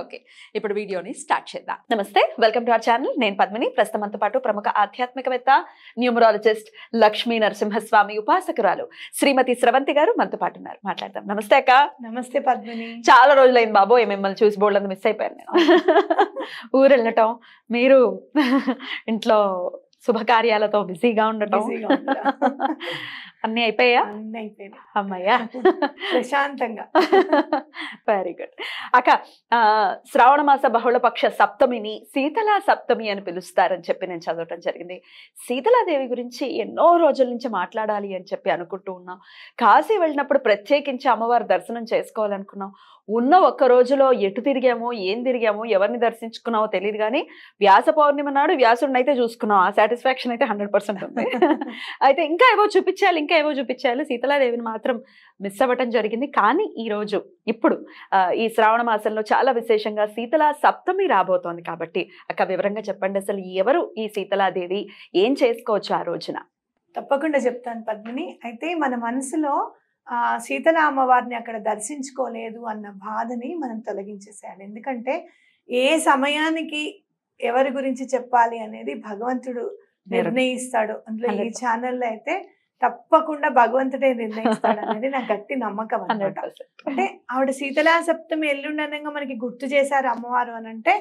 Okay ఇప్పుడు వీడియోని start చేద్దాం నమస్తే వెల్కమ్ టు అవర్ ఛానల్ నేను పద్మిని ప్రస్తుతం పాటు ప్రముఖ ఆధ్యాత్మికవేత్త న్యూమరాలజిస్ట్ లక్ష్మీ నరసింహస్వామి ఉపాసకురాలు శ్రీమతి స్రవంతి గారు మనతో పాటు ఉన్నారు మాట్లాడదాం నమస్తే అక్క నమస్తే పద్మిని చాలా రోజులైంది ఏ మిమ్మల్ని చూసి బోర్డు మిస్ అయిపోయాను నేను ఊరు వెళ్ళటం మీరు ఇంట్లో శుభకార్యాలతో బిజీగా ఉండటం అన్ని అయిపోయా అన్ని అయిపోయాయి అమ్మయ్యా ప్రశాంతంగా వెరీ గుడ్ అక్క శ్రావణ మాస బహుళపక్ష సప్తమిని శీతలా సప్తమి అని పిలుస్తారని చెప్పి నేను చదవటం జరిగింది శీతలాదేవి గురించి ఎన్నో రోజుల నుంచి మాట్లాడాలి అని చెప్పి అనుకుంటూ ఉన్నాం కాశీ వెళ్ళినప్పుడు ప్రత్యేకించి అమ్మవారి దర్శనం చేసుకోవాలనుకున్నాం ఉన్న ఒక్క రోజులో ఎటు తిరిగామో ఏం తిరిగామో ఎవరిని దర్శించుకున్నామో తెలియదు కానీ వ్యాస పౌర్ణిమ నాడు వ్యాసుడిని అయితే చూసుకున్నాం ఆ సాటిస్ఫాక్షన్ అయితే హండ్రెడ్ ఉంది అయితే ఇంకా ఏవో చూపించాలి ఇంకా ఇంకా ఏవో చూపించాలి సీతలాదేవిని మాత్రం మిస్ అవ్వటం జరిగింది కానీ ఈరోజు ఇప్పుడు ఈ శ్రావణ మాసంలో చాలా విశేషంగా సీతలా సప్తమి రాబోతోంది కాబట్టి అక్క వివరంగా చెప్పండి అసలు ఎవరు ఈ సీతలాదేవి ఏం చేసుకోవచ్చు ఆ రోజున తప్పకుండా చెప్తాను పద్మిని అయితే మన మనసులో ఆ సీతల అమ్మవారిని అక్కడ దర్శించుకోలేదు అన్న బాధని మనం తొలగించేసేయాలి ఎందుకంటే ఏ సమయానికి ఎవరి గురించి చెప్పాలి అనేది భగవంతుడు నిర్ణయిస్తాడు అందులో ఈ ఛానల్లో అయితే తప్పకుండా భగవంతుడే నిర్ణయిస్తాడనేది నాకు గట్టి నమ్మకం అనమాట అంటే ఆవిడ శీతలా సప్తమి ఎల్లుండనంగా మనకి గుర్తు చేశారు అమ్మవారు అని అంటే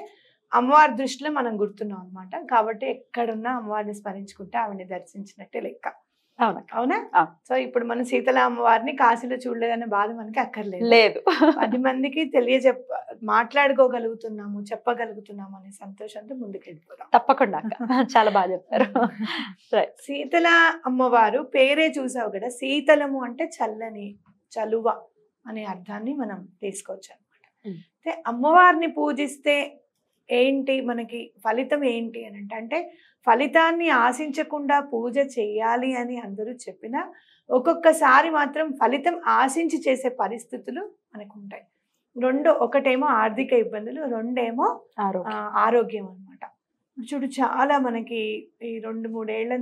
అమ్మవారి దృష్టిలో మనం గుర్తున్నాం అనమాట కాబట్టి ఎక్కడున్నా అమ్మవారిని స్మరించుకుంటే ఆవిడని దర్శించినట్టే లెక్క అవునా సో ఇప్పుడు మనం సీతల అమ్మవారిని కాశీలో చూడలేదనే బాధ మనకి అక్కర్లేదు లేదు పది మందికి తెలియజెప్ మాట్లాడుకోగలుగుతున్నాము చెప్పగలుగుతున్నాము అనే సంతోషంతో ముందుకెళ్ళిపోతాం తప్పకుండా చాలా బాగా చెప్పారు సీతల అమ్మవారు పేరే చూసావు కదా సీతలము అంటే చల్లని చలువ అనే అర్థాన్ని మనం తీసుకోవచ్చు అనమాట అయితే అమ్మవారిని పూజిస్తే ఏంటి మనకి ఫలితం ఏంటి అని అంటే ఫలితాన్ని ఆశించకుండా పూజ చేయాలి అని అందరూ చెప్పినా ఒక్కొక్కసారి మాత్రం ఫలితం ఆశించి చేసే పరిస్థితులు మనకు ఉంటాయి రెండు ఒకటేమో ఆర్థిక ఇబ్బందులు రెండేమో ఆరోగ్యం అనమాట చూడు చాలా మనకి ఈ రెండు మూడేళ్ల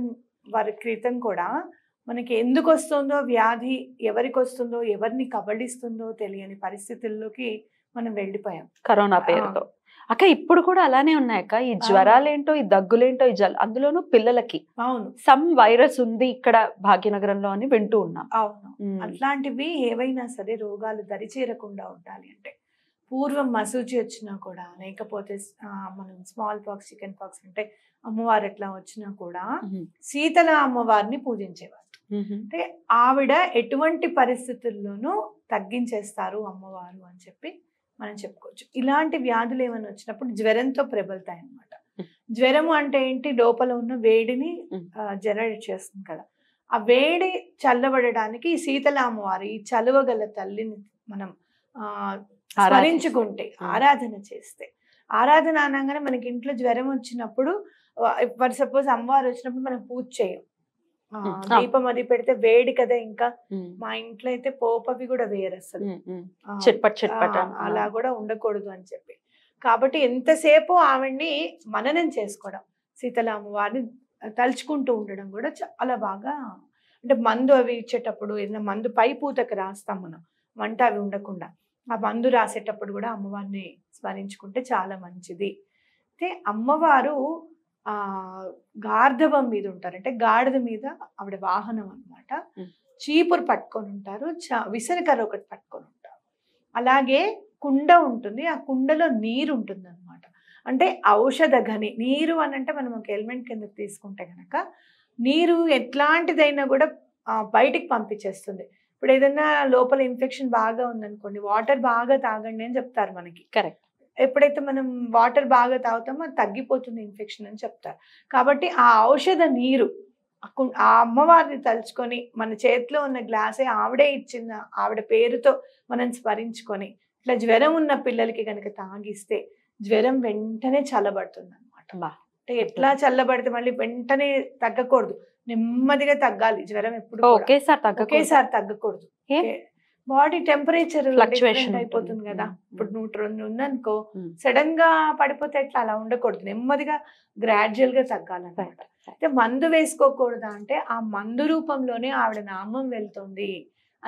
వారి క్రితం కూడా మనకి ఎందుకు వస్తుందో వ్యాధి ఎవరికి వస్తుందో ఎవరిని కబళిస్తుందో తెలియని పరిస్థితుల్లోకి మనం వెళ్ళిపోయాం కరోనా పేరుతో అక్క ఇప్పుడు కూడా అలానే ఉన్నాయక్క ఈ జ్వరాలేంటో ఈ దగ్గులేంటో ఈ జల్ అందులోనూ పిల్లలకి అవును సమ్ వైరస్ ఉంది ఇక్కడ భాగ్యనగరంలో అని వింటూ ఉన్నాం అవును అట్లాంటివి ఏవైనా సరే రోగాలు దరిచేరకుండా ఉండాలి అంటే పూర్వం మసూచి వచ్చినా కూడా లేకపోతే మనం స్మాల్ పాక్స్ చికెన్ పాక్స్ అంటే అమ్మవారు ఎట్లా వచ్చినా కూడా శీతల అమ్మవారిని పూజించేవారు అంటే ఆవిడ ఎటువంటి పరిస్థితుల్లోనూ తగ్గించేస్తారు అమ్మవారు అని చెప్పి మనం చెప్పుకోవచ్చు ఇలాంటి వ్యాధులు ఏమైనా వచ్చినప్పుడు జ్వరంతో ప్రబలుతాయి అనమాట జ్వరము అంటే ఏంటి లోపల ఉన్న వేడిని జనరేట్ చేస్తుంది కదా ఆ వేడి చల్లబడడానికి ఈ సీతలామవారు ఈ చలువగల తల్లిని మనం స్మరించుకుంటే ఆరాధన చేస్తే ఆరాధన అనగానే మనకి ఇంట్లో జ్వరం వచ్చినప్పుడు ఫర్ సపోజ్ అమ్మవారు వచ్చినప్పుడు మనం పూజ చేయం దీపం అది పెడితే వేడి కదా ఇంకా మా ఇంట్లో అయితే పోపవి కూడా వేయరు అసలు చెట్పట్ చెట్పట అలా కూడా ఉండకూడదు అని చెప్పి కాబట్టి ఎంతసేపు ఆవిడ్ని మననం చేసుకోవడం సీతలామ వారిని తలుచుకుంటూ ఉండడం కూడా చాలా బాగా అంటే మందు అవి ఇచ్చేటప్పుడు ఏదైనా మందు పై పూతకు రాస్తాం మనం వంట అవి ఉండకుండా ఆ మందు రాసేటప్పుడు కూడా అమ్మవారిని స్మరించుకుంటే చాలా మంచిది అయితే అమ్మవారు గార్ధవం మీద ఉంటారు అంటే గాడిద మీద ఆవిడ వాహనం అనమాట చీపురు పట్టుకొని ఉంటారు విసనకర్ర ఒకటి పట్టుకొని ఉంటారు అలాగే కుండ ఉంటుంది ఆ కుండలో నీరు ఉంటుంది అనమాట అంటే ఔషధ గని నీరు అని అంటే మనం ఒక ఎలిమెంట్ కింద తీసుకుంటే కనుక నీరు ఎట్లాంటిదైనా కూడా బయటికి పంపించేస్తుంది ఇప్పుడు ఏదైనా లోపల ఇన్ఫెక్షన్ బాగా ఉందనుకోండి వాటర్ బాగా తాగండి అని చెప్తారు మనకి కరెక్ట్ ఎప్పుడైతే మనం వాటర్ బాగా తాగుతామో అది తగ్గిపోతుంది ఇన్ఫెక్షన్ అని చెప్తారు కాబట్టి ఆ ఔషధ నీరు ఆ అమ్మవారిని తలుచుకొని మన చేతిలో ఉన్న గ్లాసే ఆవిడే ఇచ్చిన ఆవిడ పేరుతో మనం స్మరించుకొని ఇట్లా జ్వరం ఉన్న పిల్లలకి కనుక తాగిస్తే జ్వరం వెంటనే చల్లబడుతుంది అనమాట అంటే ఎట్లా చల్లబడితే మళ్ళీ వెంటనే తగ్గకూడదు నెమ్మదిగా తగ్గాలి జ్వరం ఎప్పుడు ఒకేసారి తగ్గకూడదు బాడీ టెంపరేచర్ ఫ్లక్చువేషన్ అయిపోతుంది కదా hmm. ఇప్పుడు నూట రెండు ఉందనుకో సడన్ hmm. గా పడిపోతే ఎట్లా అలా ఉండకూడదు నెమ్మదిగా గ్రాడ్యువల్ గా తగ్గాలన్నమాట అయితే మందు వేసుకోకూడదా అంటే ఆ మందు రూపంలోనే ఆవిడ నామం వెళ్తుంది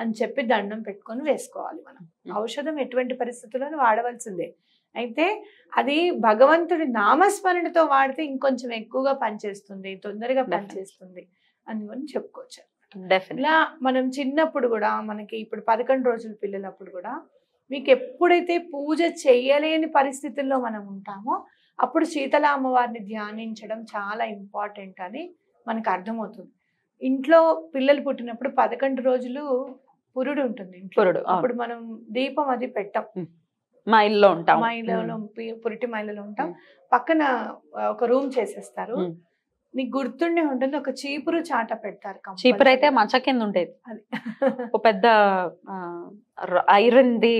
అని చెప్పి దండం పెట్టుకొని వేసుకోవాలి మనం hmm. ఔషధం ఎటువంటి పరిస్థితుల్లోనే వాడవలసిందే అయితే అది భగవంతుడి నామస్మరణతో వాడితే ఇంకొంచెం ఎక్కువగా పనిచేస్తుంది తొందరగా పనిచేస్తుంది అని కూడా చెప్పుకోవచ్చు ఇలా మనం చిన్నప్పుడు కూడా మనకి ఇప్పుడు పదకొండు రోజుల పిల్లలప్పుడు కూడా మీకు ఎప్పుడైతే పూజ చేయలేని పరిస్థితుల్లో మనం ఉంటామో అప్పుడు శీతల అమ్మవారిని ధ్యానించడం చాలా ఇంపార్టెంట్ అని మనకు అర్థమవుతుంది ఇంట్లో పిల్లలు పుట్టినప్పుడు పదకొండు రోజులు పురుడు ఉంటుంది పురుడు అప్పుడు మనం దీపం అది పెట్టాం మా ఉంటాం మా పురిటి మా ఉంటాం పక్కన ఒక రూమ్ చేసేస్తారు నీకు గుర్తుండే ఉంటుంది ఒక చీపురు చాట పెడతారు చీపురు అయితే మంచ కింద ఉండేది ఒక పెద్ద ఐరన్ది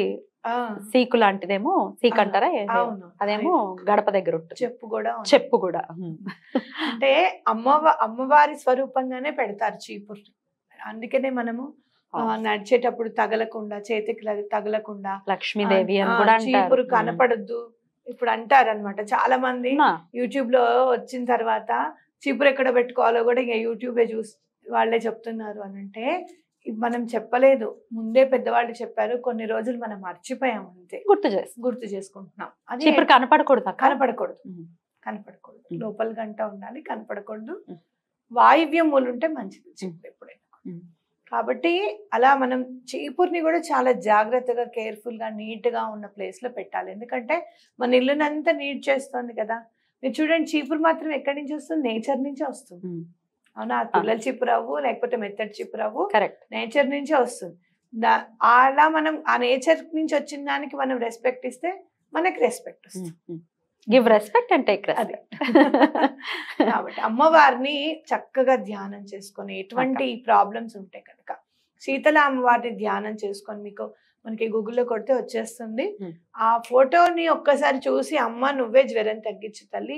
సీకు లాంటిదేమో సీక్ అంటారా అదేమో గడప దగ్గర ఉంటుంది చెప్పు కూడా చెప్పు కూడా అంటే అమ్మ అమ్మవారి స్వరూపంగానే పెడతారు చీపురు అందుకనే మనము నడిచేటప్పుడు తగలకుండా చేతికి తగలకుండా లక్ష్మీదేవి అని చీపురు కనపడద్దు ఇప్పుడు అంటారు అనమాట చాలా మంది యూట్యూబ్ లో వచ్చిన తర్వాత చీపురు ఎక్కడ పెట్టుకోవాలో కూడా ఇంకా యూట్యూబే చూసి వాళ్ళే చెప్తున్నారు అని అంటే మనం చెప్పలేదు ముందే పెద్దవాళ్ళు చెప్పారు కొన్ని రోజులు మనం మర్చిపోయాం అంతే గుర్తు చేసి గుర్తు చేసుకుంటున్నాం అది ఇప్పుడు కనపడకూడదు కనపడకూడదు కనపడకూడదు లోపల గంట ఉండాలి కనపడకూడదు వాయువ్య ఉంటే మంచిది చీపురు ఎప్పుడైనా కాబట్టి అలా మనం చీపుర్ని కూడా చాలా జాగ్రత్తగా కేర్ఫుల్గా నీట్గా ఉన్న ప్లేస్లో పెట్టాలి ఎందుకంటే మన ఇల్లునంతా నీట్ చేస్తుంది కదా మీరు చూడండి చీపురు మాత్రం ఎక్కడి నుంచి వస్తుంది నేచర్ నుంచి వస్తుంది అవునా పుల్లల చీపు రావు లేకపోతే మెత్తడి చీపు రావు కరెక్ట్ నేచర్ నుంచే వస్తుంది అలా మనం ఆ నేచర్ నుంచి వచ్చిన దానికి మనం రెస్పెక్ట్ ఇస్తే మనకి రెస్పెక్ట్ వస్తుంది గివ్ రెస్పెక్ట్ అంటే కాబట్టి అమ్మవారిని చక్కగా ధ్యానం చేసుకొని ఎటువంటి ప్రాబ్లమ్స్ ఉంటాయి కనుక శీతల అమ్మవారిని ధ్యానం చేసుకొని మీకు మనకి గూగుల్లో కొడితే వచ్చేస్తుంది ఆ ఫోటోని ఒక్కసారి చూసి అమ్మ నువ్వే జ్వరం తగ్గించు తల్లి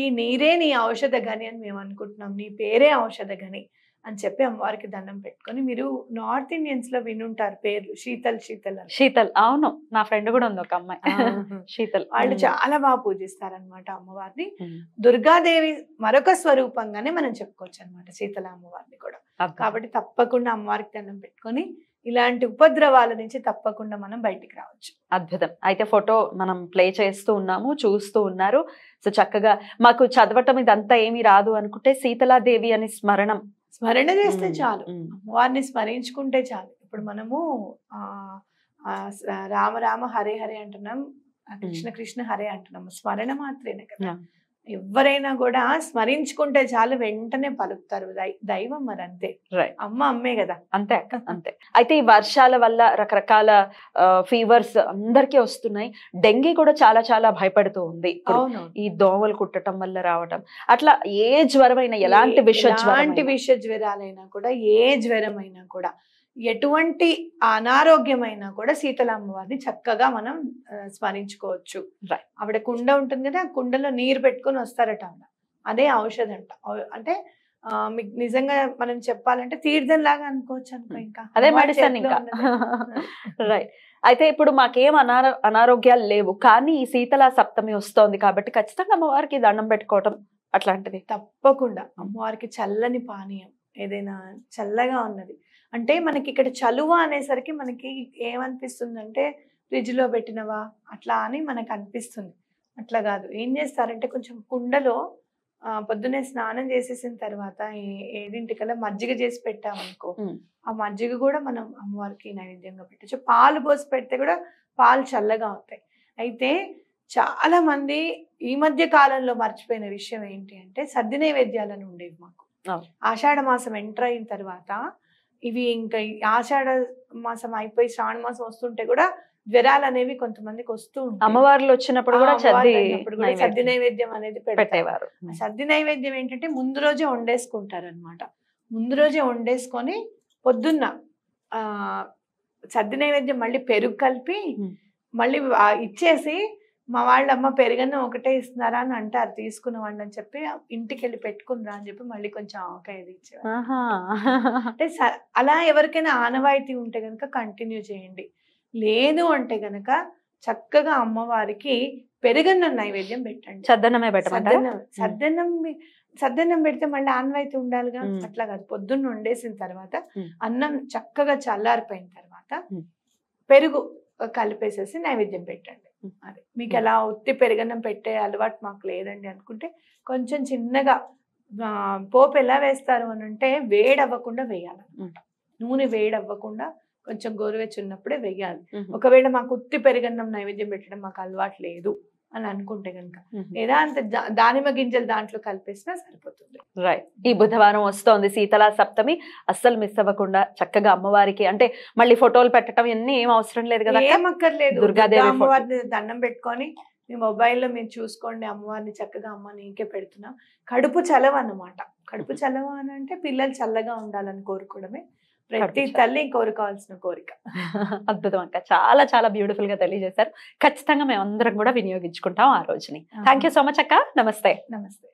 ఈ నీరే నీ ఔషధ గని అని మేము అనుకుంటున్నాం నీ పేరే ఔషధ గని అని చెప్పి అమ్మవారికి దండం పెట్టుకొని మీరు నార్త్ ఇండియన్స్ లో వినుంటారు పేర్లు శీతల్ శీతల్ శీతల్ అవును నా ఫ్రెండ్ కూడా ఉంది ఒక అమ్మాయి శీతల్ వాళ్ళు చాలా బాగా పూజిస్తారు అనమాట అమ్మవారిని దుర్గాదేవి మరొక స్వరూపంగానే మనం చెప్పుకోవచ్చు అనమాట శీతల అమ్మవారిని కూడా కాబట్టి తప్పకుండా అమ్మవారికి దండం పెట్టుకొని ఇలాంటి ఉపద్రవాల నుంచి తప్పకుండా మనం బయటికి రావచ్చు అద్భుతం అయితే ఫోటో మనం ప్లే చేస్తూ ఉన్నాము చూస్తూ ఉన్నారు సో చక్కగా మాకు చదవటం ఇదంతా ఏమీ రాదు అనుకుంటే సీతలాదేవి అని స్మరణం స్మరణ చేస్తే చాలు వారిని స్మరించుకుంటే చాలు ఇప్పుడు మనము రామ రామ హరే హరే అంటున్నాం కృష్ణ కృష్ణ హరే అంటున్నాము స్మరణ మాత్రమే కదా ఎవరైనా కూడా స్మరించుకుంటే చాలు వెంటనే పలుకుతారు దైవం మరి అంతే అమ్మ అమ్మే కదా అంతే అక్క అంతే అయితే ఈ వర్షాల వల్ల రకరకాల ఫీవర్స్ అందరికి వస్తున్నాయి డెంగీ కూడా చాలా చాలా భయపడుతూ ఉంది ఈ దోమలు కుట్టడం వల్ల రావటం అట్లా ఏ జ్వరమైనా ఎలాంటి విష ఎలాంటి విష జ్వరాలైనా కూడా ఏ జ్వరమైనా కూడా ఎటువంటి అనారోగ్యమైనా కూడా సీతలమ్మవారిని చక్కగా మనం స్మరించుకోవచ్చు ఆవిడ కుండ ఉంటుంది కదా ఆ కుండలో నీరు పెట్టుకొని వస్తారట ఆవిడ అదే ఔషధం అంట అంటే మీకు నిజంగా మనం చెప్పాలంటే తీర్థం లాగా అనుకోవచ్చు అనుకో hmm. ఇంకా అదే మెడిసిన్ ఇంకా రైట్ అయితే ఇప్పుడు మాకేం అనారో అనారోగ్యాలు లేవు కానీ సీతల సప్తమి వస్తోంది కాబట్టి ఖచ్చితంగా అమ్మవారికి దండం పెట్టుకోవటం అట్లాంటిది తప్పకుండా hmm. అమ్మవారికి చల్లని పానీయం ఏదైనా చల్లగా ఉన్నది అంటే మనకి ఇక్కడ చలువ అనేసరికి మనకి ఏమనిపిస్తుందంటే ఫ్రిడ్జ్లో పెట్టినవా అట్లా అని మనకు అనిపిస్తుంది అట్లా కాదు ఏం చేస్తారంటే కొంచెం కుండలో పొద్దునే స్నానం చేసేసిన తర్వాత ఏదింటికల్లా మజ్జిగ చేసి పెట్టామనుకో ఆ మజ్జిగ కూడా మనం అమ్మవారికి నైవేద్యంగా పెట్టచ్చు పాలు పోసి పెడితే కూడా పాలు చల్లగా అవుతాయి అయితే చాలా మంది ఈ మధ్య కాలంలో మర్చిపోయిన విషయం ఏంటి అంటే సద్ది నైవేద్యాలను ఉండేవి మాకు ఆషాఢ మాసం ఎంటర్ అయిన తర్వాత ఇవి ఇంకా ఆషాఢ మాసం అయిపోయి శ్రావణ మాసం వస్తుంటే కూడా జ్వరాలు అనేవి కొంతమందికి వస్తూ అమ్మవార్లు వచ్చినప్పుడు కూడా సద్ది నైవేద్యం అనేది పెట్టేవారు సద్ది నైవేద్యం ఏంటంటే ముందు రోజే వండేసుకుంటారు అనమాట ముందు రోజే వండేసుకొని పొద్దున్న ఆ సద్ది నైవేద్యం మళ్ళీ పెరుగు కలిపి మళ్ళీ ఇచ్చేసి మా వాళ్ళమ్మ పెరుగన్న ఒకటే ఇస్తున్నారా అని అంటారు తీసుకున్నవాడిని అని చెప్పి ఇంటికి వెళ్ళి పెట్టుకున్నా అని చెప్పి మళ్ళీ కొంచెం ఆవకాయలు అంటే అలా ఎవరికైనా ఆనవాయితీ ఉంటే గనక కంటిన్యూ చేయండి లేదు అంటే గనక చక్కగా అమ్మవారికి పెరుగన్న నైవేద్యం పెట్టండి సద్దన్నమే పెట్టండి సద్దన్నం సద్దన్నం పెడితే మళ్ళీ ఆనవాయితీ ఉండాలిగా అట్లా కాదు పొద్దున్న వండేసిన తర్వాత అన్నం చక్కగా చల్లారిపోయిన తర్వాత పెరుగు కలిపేసేసి నైవేద్యం పెట్టండి అదే మీకు అలా ఒత్తి పెరగనం పెట్టే అలవాటు మాకు లేదండి అనుకుంటే కొంచెం చిన్నగా పోపు ఎలా వేస్తారు అని అంటే వేడవ్వకుండా వేయాలి నూనె వేడవ్వకుండా కొంచెం గోరువెచ్చున్నప్పుడే వేయాలి ఒకవేళ మాకు ఉత్తి పెరగన్నం నైవేద్యం పెట్టడం మాకు అలవాటు లేదు అని అనుకుంటే కనుక లేదా అంత దానిమ్మ గింజలు దాంట్లో కలిపేసినా సరిపోతుంది రైట్ ఈ బుధవారం వస్తోంది శీతలా సప్తమి అస్సలు మిస్ అవ్వకుండా చక్కగా అమ్మవారికి అంటే మళ్ళీ ఫోటోలు పెట్టడం ఇవన్నీ ఏం అవసరం లేదు కదా ఏమక్కర్లేదు దుర్గాదేవి అమ్మవారిని దండం పెట్టుకొని మీ మొబైల్లో మేము చూసుకోండి అమ్మవారిని చక్కగా అమ్మ నీకే పెడుతున్నాం కడుపు చలవ అన్నమాట కడుపు చలవ అని అంటే పిల్లలు చల్లగా ఉండాలని కోరుకోవడమే ప్రతి తల్లి కోరుకోవాల్సిన కోరిక అద్భుతం అక్క చాలా చాలా బ్యూటిఫుల్ గా తెలియజేశారు ఖచ్చితంగా మేము అందరం కూడా వినియోగించుకుంటాం ఆ రోజుని థ్యాంక్ సో మచ్ అక్క నమస్తే నమస్తే